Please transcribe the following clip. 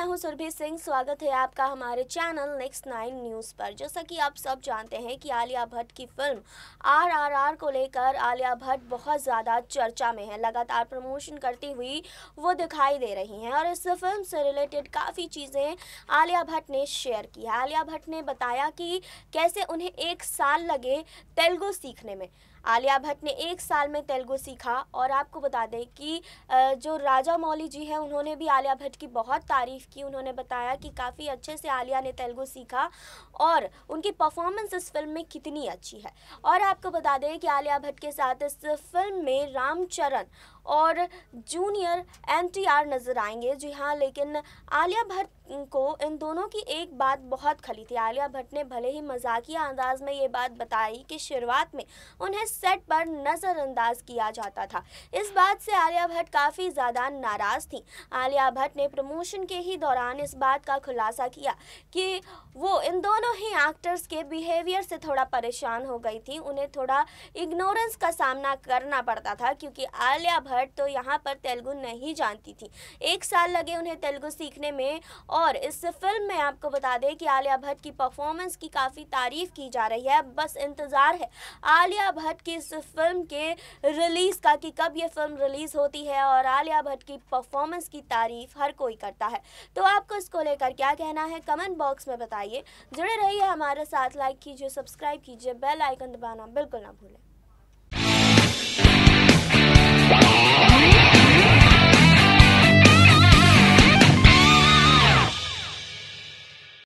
मैं हूं सुरभि सिंह स्वागत है आपका हमारे चैनल नेक्स्ट नाइन न्यूज़ पर जैसा कि आप सब जानते हैं कि आलिया भट्ट की फिल्म आरआरआर को लेकर आलिया भट्ट बहुत ज़्यादा चर्चा में है लगातार प्रमोशन करती हुई वो दिखाई दे रही हैं और इस फिल्म से रिलेटेड काफ़ी चीज़ें आलिया भट्ट ने शेयर की है आलिया भट्ट ने बताया कि कैसे उन्हें एक साल लगे तेलुगु सीखने में आलिया भट्ट ने एक साल में तेलुगु सीखा और आपको बता दें कि जो राजा मौली जी हैं उन्होंने भी आलिया भट्ट की बहुत तारीफ़ की उन्होंने बताया कि काफ़ी अच्छे से आलिया ने तेलुगु सीखा और उनकी परफॉर्मेंस इस फिल्म में कितनी अच्छी है और आपको बता दें कि आलिया भट्ट के साथ इस फिल्म में रामचरण और जूनियर एन टी आर नज़र आएंगे जी हाँ लेकिन आलिया भट्ट को इन दोनों की एक बात बहुत खली थी आलिया भट्ट ने भले ही मजाकिया अंदाज में ये बात बताई कि शुरुआत में उन्हें इस सेट पर नज़रअंदाज किया जाता था इस बात से आलिया भट्ट काफ़ी ज़्यादा नाराज़ थी आलिया भट्ट ने प्रमोशन के ही दौरान इस बात का खुलासा किया कि वो इन दोनों ही एक्टर्स के बिहेवियर से थोड़ा परेशान हो गई थी उन्हें थोड़ा इग्नोरेंस का सामना करना पड़ता था क्योंकि आलिया भट्ट तो यहाँ पर तेलुगु नहीं जानती थी एक साल लगे उन्हें तेलुगु सीखने में और इस फिल्म में आपको बता दें कि आलिया भट्ट की परफॉर्मेंस की काफ़ी तारीफ की जा रही है बस इंतज़ार है आलिया भट्ट भट्ट की इस फिल्म के रिलीज़ का कि कब ये फिल्म रिलीज़ होती है और आलिया भट्ट की परफॉर्मेंस की तारीफ हर कोई करता है तो आपको इसको लेकर क्या कहना है कमेंट बॉक्स में बताइए जुड़े रहिए हमारे साथ लाइक कीजिए सब्सक्राइब कीजिए बेल आइकन दबाना बिल्कुल ना भूलें